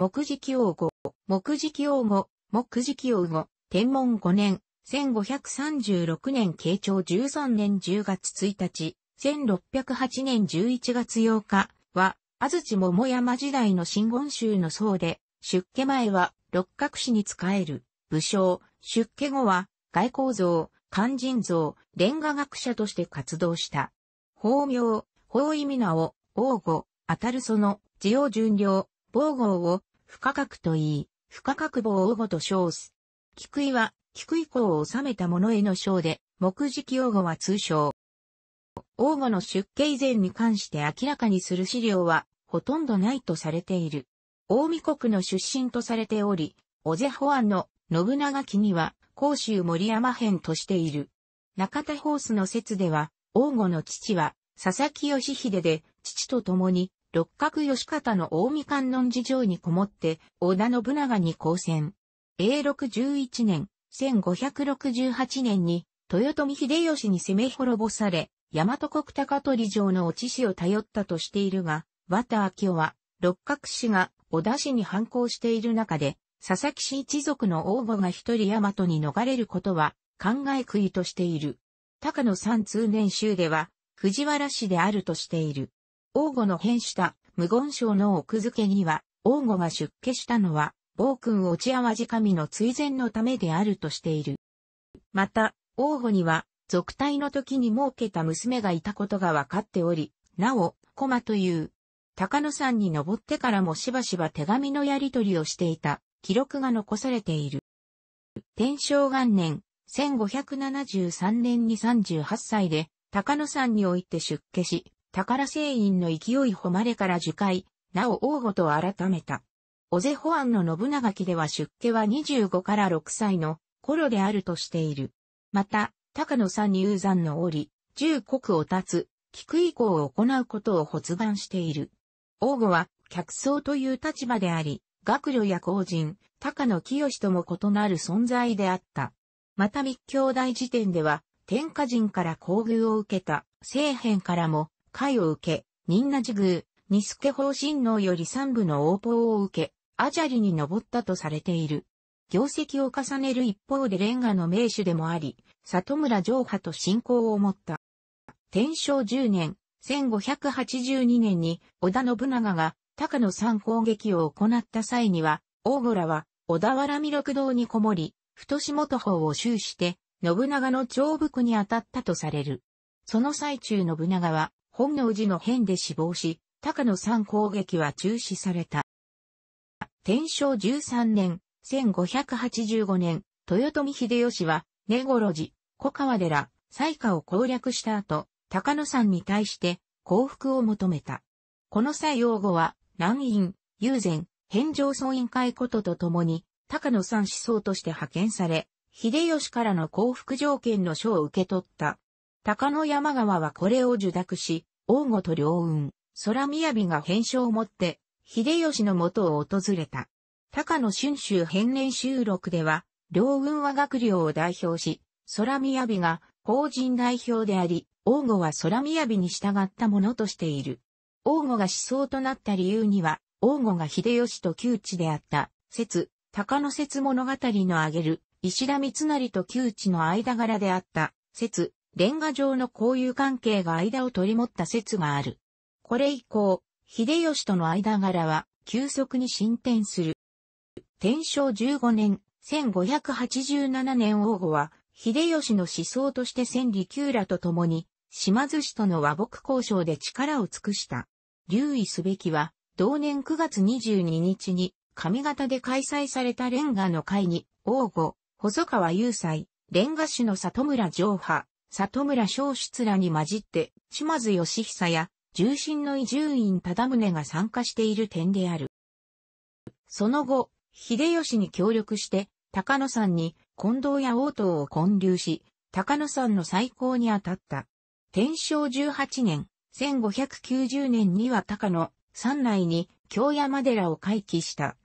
木敷王語、木敷王語、木敷王語、天文5年、1536年慶長13年10月1日、1608年11月8日は、安土桃山時代の新言宗の僧で、出家前は六角氏に仕える、武将、出家後は、外交像、肝心像、伝画学者として活動した。法名、法意味名を、王語、当たるその、字を巡領、防号を、不可覚と言い、不可覚棒王語と称す。菊井は、菊井公を治めた者への称で、目次記王語は通称。王語の出家以前に関して明らかにする資料は、ほとんどないとされている。大見国の出身とされており、小瀬保安の信長記には、甲州森山編としている。中田ホースの説では、王語の父は、佐々木義秀で、父と共に、六角義方の大見観音寺城にこもって、織田信長に交戦。永禄11年、1568年に、豊臣秀吉に攻め滅ぼされ、大和国高取城の落ち師を頼ったとしているが、和田明夫は、六角氏が織田氏に反抗している中で、佐々木氏一族の王母が一人大和に逃れることは、考え悔いとしている。高野山通年衆では、藤原氏であるとしている。王語の変した無言章の奥付けには、王語が出家したのは、暴君落淡路神の追善のためであるとしている。また、王語には、続体の時に設けた娘がいたことが分かっており、なお、駒という、高野山に登ってからもしばしば手紙のやり取りをしていた記録が残されている。天正元年、1573年に38歳で、高野山において出家し、宝製院の勢い誉れから受海、なお王吾と改めた。尾瀬保安の信長家では出家は25から6歳の頃であるとしている。また、高野山入山の折、十国を立つ、菊以降を行うことを発願している。王吾は、客僧という立場であり、学旅や公人、高野清とも異なる存在であった。また密教大辞典では、天下人から厚遇を受けた、聖変からも、会を受け、仁和寺宮、ニスケ法神能より三部の応報を受け、アジャリに登ったとされている。業績を重ねる一方でレンガの名手でもあり、里村上派と信仰を持った。天正10年、1582年に織田信長が高野山攻撃を行った際には、大御らは小田原弥力堂にこもり、太下方を収して、信長の長伏に当たったとされる。その最中信長は、本能寺の変で死亡し、高野山攻撃は中止された。天正13年、1585年、豊臣秀吉は、根頃寺、小川寺、西下を攻略した後、高野山に対して降伏を求めた。この際用語は、南院、友禅、返上総員会こととともに、高野山思想として派遣され、秀吉からの降伏条件の書を受け取った。高野山川はこれを受諾し、王吾と両雲、空雅が返書を持って、秀吉の元を訪れた。高野春秋編年収録では、両運は学領を代表し、空雅が法人代表であり、王吾は空雅に従ったものとしている。王吾が思想となった理由には、王吾が秀吉と旧知であった、説、高野説物語の挙げる、石田三成と旧知の間柄であった、説、レンガ状の交友関係が間を取り持った説がある。これ以降、秀吉との間柄は急速に進展する。天正15年、1587年王後は、秀吉の思想として千里九らと共に、島津氏との和睦交渉で力を尽くした。留意すべきは、同年9月22日に、上方で開催されたレンガの会に、王後、細川雄斎、レンガ氏の里村上派、里村小出らに混じって、島津義久や、重臣の伊集院忠宗が参加している点である。その後、秀吉に協力して、高野山に近藤や王党を建立し、高野山の再興にあたった。天正18年、1590年には高野山内に京山寺を回帰した。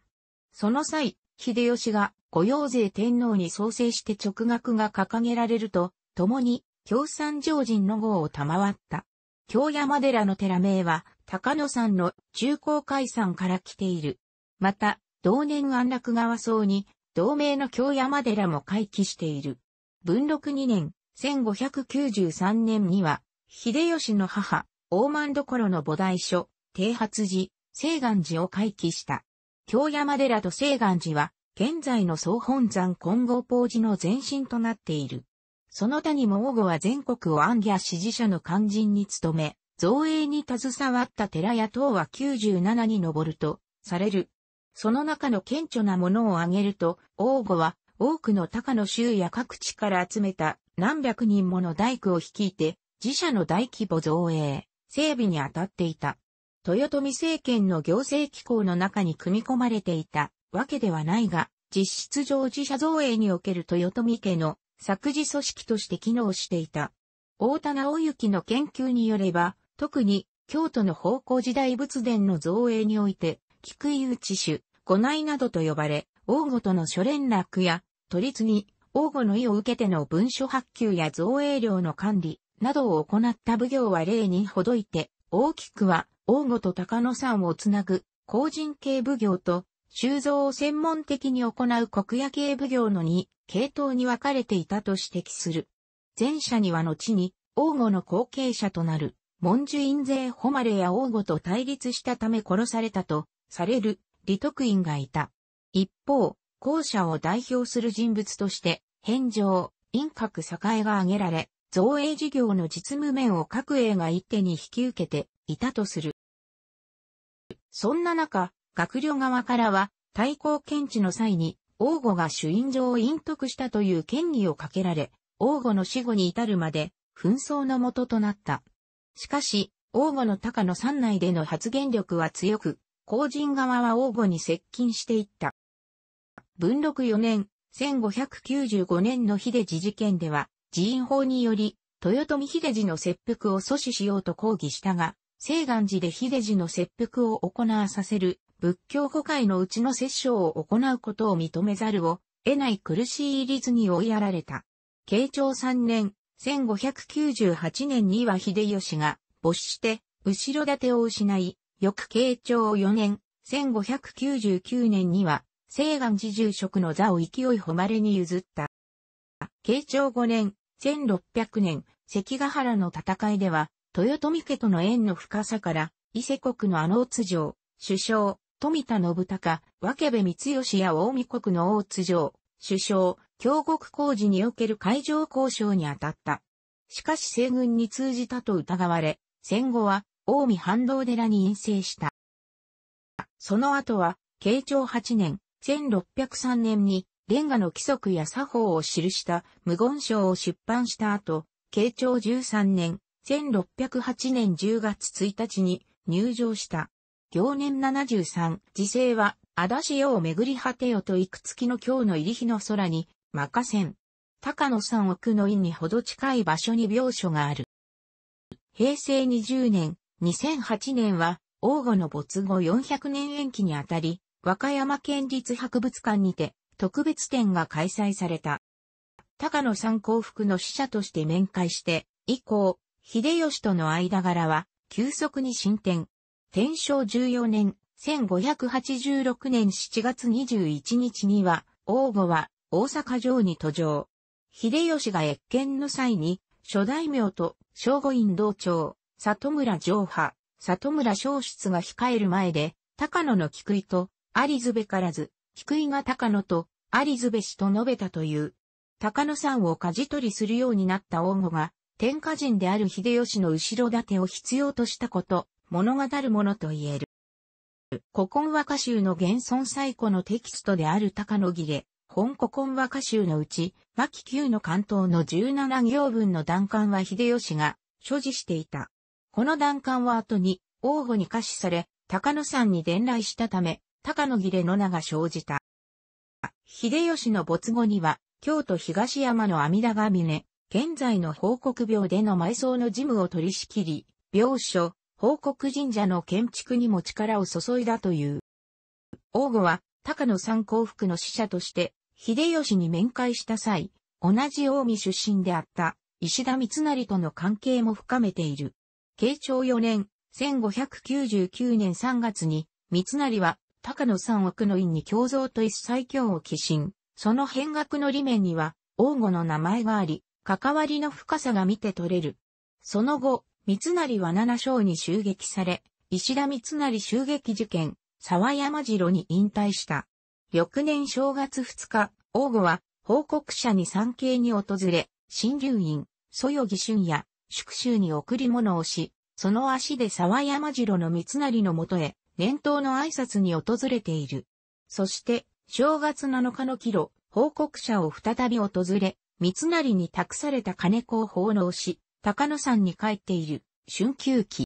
その際、秀吉が御用税天皇に創生して直学が掲げられると、共に共産上人の号を賜った。京山寺の寺名は、高野山の中高海山から来ている。また、同年安楽川荘に、同名の京山寺も回帰している。文禄2年、1593年には、秀吉の母、大満所の菩提所、定発寺、聖願寺を回帰した。京山寺と聖願寺は、現在の総本山金剛法寺の前身となっている。その他にも王吾は全国を暗夜支持者の肝心に努め、造営に携わった寺や塔は97に上ると、される。その中の顕著なものを挙げると、王吾は多くの高野州や各地から集めた何百人もの大工を率いて、自社の大規模造営、整備に当たっていた。豊臣政権の行政機構の中に組み込まれていたわけではないが、実質上自社造営における豊臣家の作事組織として機能していた。大田直行の研究によれば、特に京都の方向時代仏殿の造営において、菊井内主、五内などと呼ばれ、王吾との諸連絡や、都立に、王吾の意を受けての文書発給や造営量の管理などを行った奉行は例にほどいて、大きくは、王吾と高野山をつなぐ、公人系奉行と、鋳造を専門的に行う国屋系奉行の2系統に分かれていたと指摘する。前者には後に、王吾の後継者となる、文殊院勢誉れや王吾と対立したため殺されたと、される、李徳院がいた。一方、後者を代表する人物として、返上、陰閣栄が挙げられ、造営事業の実務面を各営が一手に引き受けていたとする。そんな中、学僚側からは、対抗検知の際に、王吾が主因状を隠匿したという権利をかけられ、王吾の死後に至るまで、紛争の元となった。しかし、王吾の高野山内での発言力は強く、公人側は王吾に接近していった。文禄4年、1595年の秀治事件では、寺院法により、豊臣秀治の切腹を阻止しようと抗議したが、西岸寺で秀治の切腹を行わさせる仏教誤解のうちの摂政を行うことを認めざるを得ない苦しい入りずに追いやられた。慶長3年、1598年には秀吉が没して、後ろ盾を失い、翌慶長4年、1599年には、西岸寺住職の座を勢い誉れに譲った。慶長5年、1600年、関ヶ原の戦いでは、豊臣家との縁の深さから、伊勢国のあの津城、首相、富田信孝、渡部光義や大見国の大津城、首相、京国工事における海上交渉に当たった。しかし西軍に通じたと疑われ、戦後は、大見半導寺に陰性した。その後は、慶長8年、1603年に、レンガの規則や作法を記した無言書を出版した後、慶長13年、1608年10月1日に入場した。行年73、時勢は、足立よを巡り果てよと幾月の今日の入り日の空に、任せん。高野山奥の院にほど近い場所に病所がある。平成20年、2008年は、王吾の没後400年延期にあたり、和歌山県立博物館にて、特別展が開催された。高野山幸福の使者として面会して、以降、秀吉との間柄は、急速に進展。天正14年、1586年7月21日には、王吾は大阪城に途上。秀吉が越見の際に、諸大名と正吾院道長、里村城派、里村正出が控える前で、高野の菊井と、有津部からず、菊井が高野と、有津部氏と述べたという。高野さんを舵取りするようになった王吾が、天下人である秀吉の後ろ盾を必要としたこと、物語るものと言える。古今和歌集の現存最古のテキストである高野切れ、本古今和歌集のうち、牧九の関東の17行分の段冠は秀吉が所持していた。この段冠は後に、王吾に歌詞され、高野山に伝来したため、高野儀れの名が生じた。秀吉の没後には、京都東山の阿弥陀ヶ峰、現在の報告病での埋葬の事務を取り仕切り、病所、報告神社の建築にも力を注いだという。王吾は、高野三幸福の使者として、秀吉に面会した際、同じ大見出身であった石田三成との関係も深めている。慶長4年、1599年3月に、三成は高野三奥の院に共造と一切教を寄進。その変額の理面には、王吾の名前があり、関わりの深さが見て取れる。その後、三成は七章に襲撃され、石田三成襲撃事件、沢山城に引退した。翌年正月二日、王吾は報告者に参詣に訪れ、新竜院、そよぎ春夜、宿州に贈り物をし、その足で沢山城の三成のもとへ、年頭の挨拶に訪れている。そして、正月七日の帰路、報告者を再び訪れ、三成に託された金子を奉納し、高野山に帰っている、春秋期。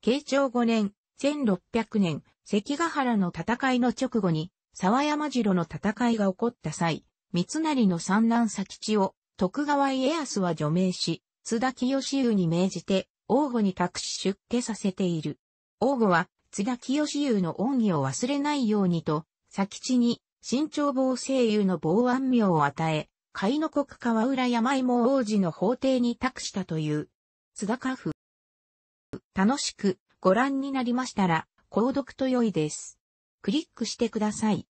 慶長5年、1600年、関ヶ原の戦いの直後に、沢山城の戦いが起こった際、三成の三男佐吉を、徳川家康は除名し、津田清雄に命じて、王吾に託し出家させている。王吾は、津田清雄の恩義を忘れないようにと、佐吉に、新長坊声優の防安名を与え、甲斐の国川浦山芋王子の法廷に託したという。津田家府。楽しくご覧になりましたら、購読と良いです。クリックしてください。